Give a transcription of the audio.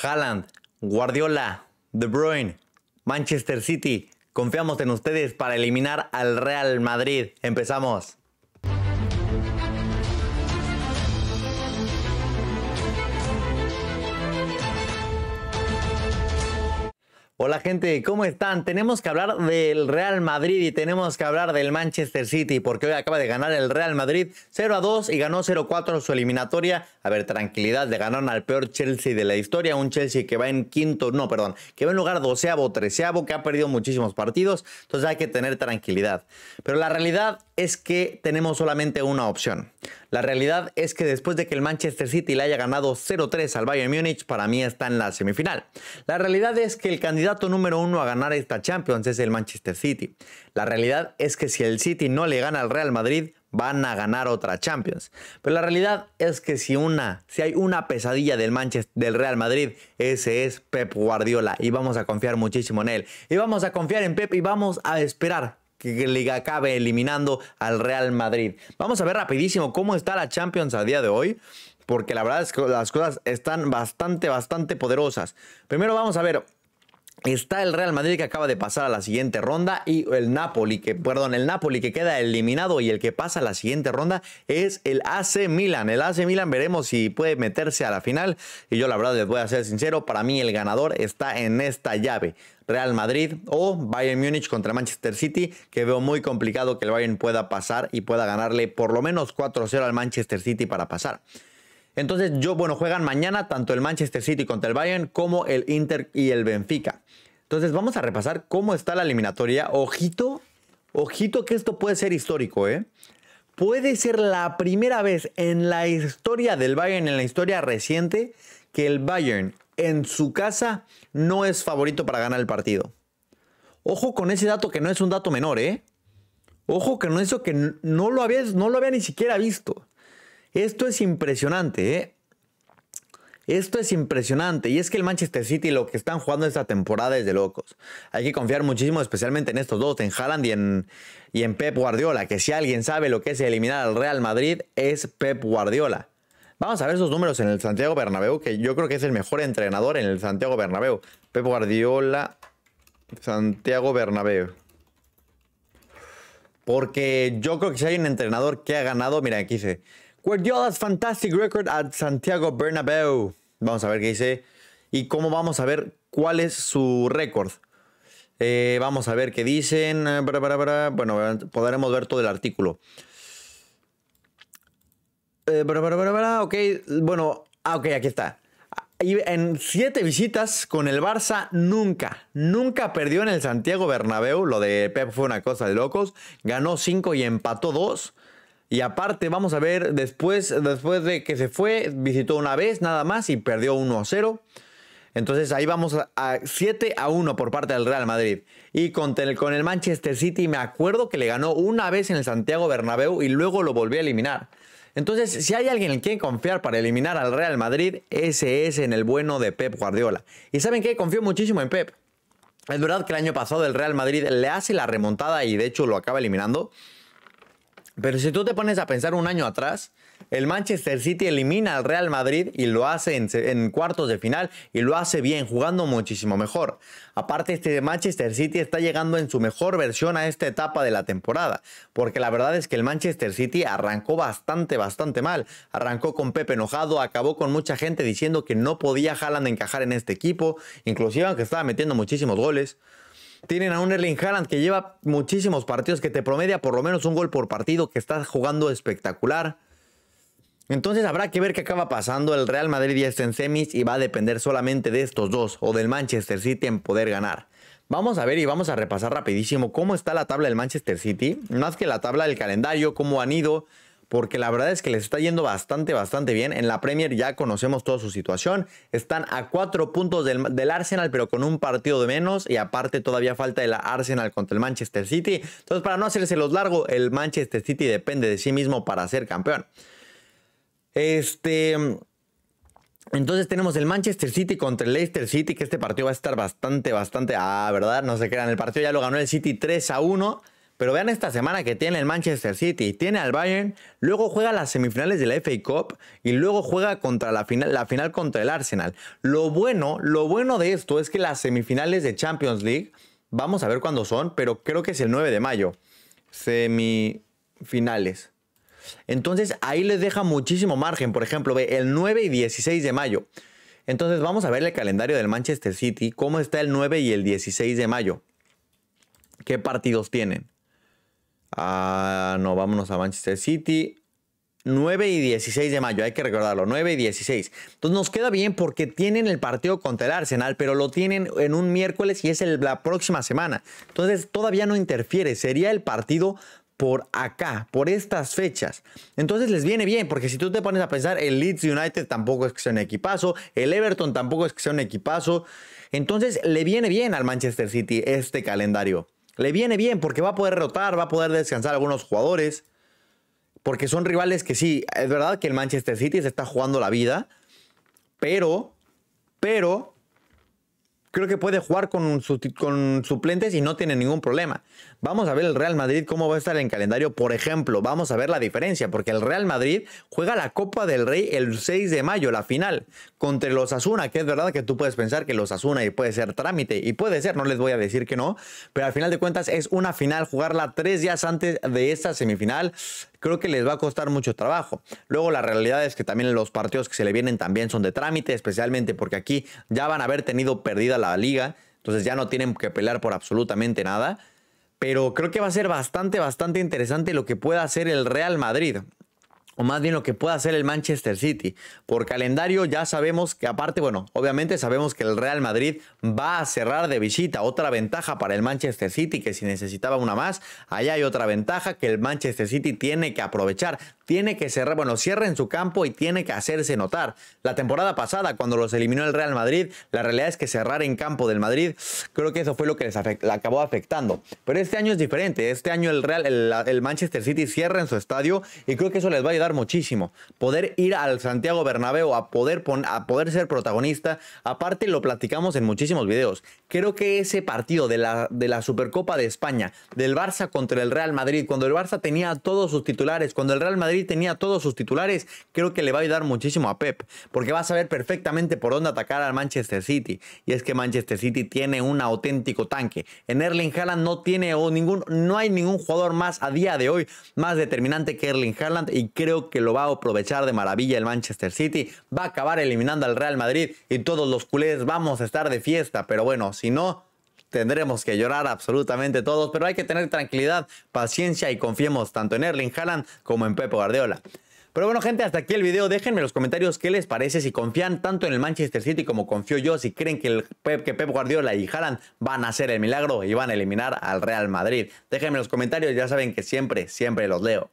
Haaland, Guardiola, De Bruyne, Manchester City. Confiamos en ustedes para eliminar al Real Madrid. Empezamos. Hola gente, ¿cómo están? Tenemos que hablar del Real Madrid y tenemos que hablar del Manchester City porque hoy acaba de ganar el Real Madrid 0 a 2 y ganó 0 a 4 su eliminatoria. A ver, tranquilidad, de ganaron al peor Chelsea de la historia, un Chelsea que va en quinto, no, perdón, que va en lugar doceavo, treceavo, que ha perdido muchísimos partidos, entonces hay que tener tranquilidad. Pero la realidad es que tenemos solamente una opción. La realidad es que después de que el Manchester City le haya ganado 0-3 al Bayern Múnich, para mí está en la semifinal. La realidad es que el candidato número uno a ganar esta Champions es el Manchester City. La realidad es que si el City no le gana al Real Madrid, van a ganar otra Champions. Pero la realidad es que si una, si hay una pesadilla del del Real Madrid, ese es Pep Guardiola y vamos a confiar muchísimo en él. Y vamos a confiar en Pep y vamos a esperar que le acabe eliminando al Real Madrid. Vamos a ver rapidísimo cómo está la Champions al día de hoy, porque la verdad es que las cosas están bastante, bastante poderosas. Primero vamos a ver Está el Real Madrid que acaba de pasar a la siguiente ronda y el Napoli que, perdón, el Napoli que queda eliminado y el que pasa a la siguiente ronda es el AC Milan. El AC Milan veremos si puede meterse a la final y yo la verdad les voy a ser sincero, para mí el ganador está en esta llave. Real Madrid o Bayern Munich contra Manchester City, que veo muy complicado que el Bayern pueda pasar y pueda ganarle por lo menos 4-0 al Manchester City para pasar. Entonces, yo, bueno, juegan mañana tanto el Manchester City contra el Bayern como el Inter y el Benfica. Entonces, vamos a repasar cómo está la eliminatoria. Ojito, ojito que esto puede ser histórico, ¿eh? Puede ser la primera vez en la historia del Bayern, en la historia reciente, que el Bayern en su casa no es favorito para ganar el partido. Ojo con ese dato que no es un dato menor, ¿eh? Ojo que no eso que no lo habías, no lo había ni siquiera visto. Esto es impresionante, ¿eh? Esto es impresionante. Y es que el Manchester City lo que están jugando esta temporada es de locos. Hay que confiar muchísimo, especialmente en estos dos, en Haaland y en, y en Pep Guardiola. Que si alguien sabe lo que es eliminar al Real Madrid, es Pep Guardiola. Vamos a ver esos números en el Santiago Bernabéu, que yo creo que es el mejor entrenador en el Santiago Bernabéu. Pep Guardiola, Santiago Bernabéu. Porque yo creo que si hay un entrenador que ha ganado, mira, aquí dice... Guardiola's fantastic record at Santiago Bernabéu. Vamos a ver qué dice y cómo vamos a ver cuál es su récord. Eh, vamos a ver qué dicen. Eh, bueno, podremos ver todo el artículo. Eh, ok, bueno, ah, ok, aquí está. en siete visitas con el Barça, nunca, nunca perdió en el Santiago Bernabéu. Lo de Pep fue una cosa de locos. Ganó cinco y empató dos. Y aparte, vamos a ver, después, después de que se fue, visitó una vez nada más y perdió 1 a 0. Entonces ahí vamos a, 7 a 1 por parte del Real Madrid. Y con el, con el Manchester City me acuerdo que le ganó una vez en el Santiago Bernabéu y luego lo volvió a eliminar. Entonces, si hay alguien en quien confiar para eliminar al Real Madrid, ese es en el bueno de Pep Guardiola. Y saben qué, confío muchísimo en Pep. Es verdad que el año pasado el Real Madrid le hace la remontada y de hecho lo acaba eliminando. Pero si tú te pones a pensar un año atrás, el Manchester City elimina al Real Madrid y lo hace en, cuartos de final y lo hace bien, jugando muchísimo mejor. Aparte, este Manchester City está llegando en su mejor versión a esta etapa de la temporada, porque la verdad es que el Manchester City arrancó bastante, bastante mal. Arrancó con Pepe enojado, acabó con mucha gente diciendo que no podía Haaland encajar en este equipo, inclusive aunque estaba metiendo muchísimos goles. Tienen a un Erling Haaland que lleva muchísimos partidos, que te promedia por lo menos un gol por partido, que está jugando espectacular. Entonces habrá que ver qué acaba pasando. El Real Madrid ya está en semis y va a depender solamente de estos dos o del Manchester City en poder ganar. Vamos a ver y vamos a repasar rapidísimo cómo está la tabla del Manchester City, más que la tabla del calendario, cómo han ido, porque la verdad es que les está yendo bastante, bastante bien. En la Premier ya conocemos toda su situación. Están a cuatro puntos del, Arsenal, pero con un partido de menos. Y aparte todavía falta el Arsenal contra el Manchester City. Entonces, para no hacerse los largo, el Manchester City depende de sí mismo para ser campeón. Este... Entonces tenemos el Manchester City contra el Leicester City, que este partido va a estar bastante, bastante... Ah, ¿verdad? No se crean, el partido ya lo ganó el City 3 a 1. Pero vean esta semana que tiene el Manchester City, tiene al Bayern, luego juega las semifinales de la FA Cup y luego juega contra la final, la final contra el Arsenal. Lo bueno, lo bueno de esto es que las semifinales de Champions League, vamos a ver cuándo son, pero creo que es el 9 de mayo. Semifinales. Entonces ahí les deja muchísimo margen, por ejemplo, ve el 9 y 16 de mayo. Entonces vamos a ver el calendario del Manchester City, cómo está el 9 y el 16 de mayo. ¿Qué partidos tienen? Ah, no, vámonos a Manchester City. 9 y 16 de mayo, hay que recordarlo, 9 y 16. Entonces nos queda bien porque tienen el partido contra el Arsenal, pero lo tienen en un miércoles y es la próxima semana. Entonces todavía no interfiere, sería el partido por acá, por estas fechas. Entonces les viene bien, porque si tú te pones a pensar, el Leeds United tampoco es que sea un equipazo, el Everton tampoco es que sea un equipazo. Entonces le viene bien al Manchester City este calendario le viene bien porque va a poder rotar, va a poder descansar algunos jugadores. Porque son rivales que sí, es verdad que el Manchester City se está jugando la vida, pero, pero Creo que puede jugar con, suplentes y no tiene ningún problema. Vamos a ver el Real Madrid cómo va a estar en calendario. Por ejemplo, vamos a ver la diferencia, porque el Real Madrid juega la Copa del Rey el 6 de mayo, la final, contra los Asuna, que es verdad que tú puedes pensar que los Asuna y puede ser trámite, y puede ser, no les voy a decir que no, pero al final de cuentas es una final, jugarla tres días antes de esta semifinal creo que les va a costar mucho trabajo. Luego la realidad es que también los partidos que se le vienen también son de trámite, especialmente porque aquí ya van a haber tenido perdida la liga, entonces ya no tienen que pelear por absolutamente nada. Pero creo que va a ser bastante, bastante interesante lo que pueda hacer el Real Madrid o más bien lo que pueda hacer el Manchester City. Por calendario ya sabemos que aparte, bueno, obviamente sabemos que el Real Madrid va a cerrar de visita. Otra ventaja para el Manchester City, que si necesitaba una más, allá hay otra ventaja que el Manchester City tiene que aprovechar. Tiene que cerrar, bueno, cierra en su campo y tiene que hacerse notar. La temporada pasada, cuando los eliminó el Real Madrid, la realidad es que cerrar en campo del Madrid, creo que eso fue lo que les acabó afectando. Pero este año es diferente. Este año el, Real, el, el Manchester City cierra en su estadio y creo que eso les va a ayudar muchísimo. Poder ir al Santiago Bernabéu, a poder, a poder ser protagonista. Aparte, lo platicamos en muchísimos videos. Creo que ese partido de la, de la Supercopa de España, del Barça contra el Real Madrid, cuando el Barça tenía todos sus titulares, cuando el Real Madrid tenía todos sus titulares, creo que le va a ayudar muchísimo a Pep. Porque va a saber perfectamente por dónde atacar al Manchester City. Y es que Manchester City tiene un auténtico tanque. En Erling Haaland no tiene ningún, no hay ningún jugador más a día de hoy más determinante que Erling Haaland. Y creo que lo va a aprovechar de maravilla el Manchester City. Va a acabar eliminando al Real Madrid y todos los culés vamos a estar de fiesta. Pero bueno, si no, tendremos que llorar absolutamente todos. Pero hay que tener tranquilidad, paciencia y confiemos tanto en Erling Haaland como en Pepo Guardiola. Pero bueno, gente, hasta aquí el video. Déjenme en los comentarios qué les parece, si confían tanto en el Manchester City como confío yo, si creen que, el que Pep Guardiola y Haaland van a hacer el milagro y van a eliminar al Real Madrid. Déjenme en los comentarios, ya saben que siempre, siempre los leo.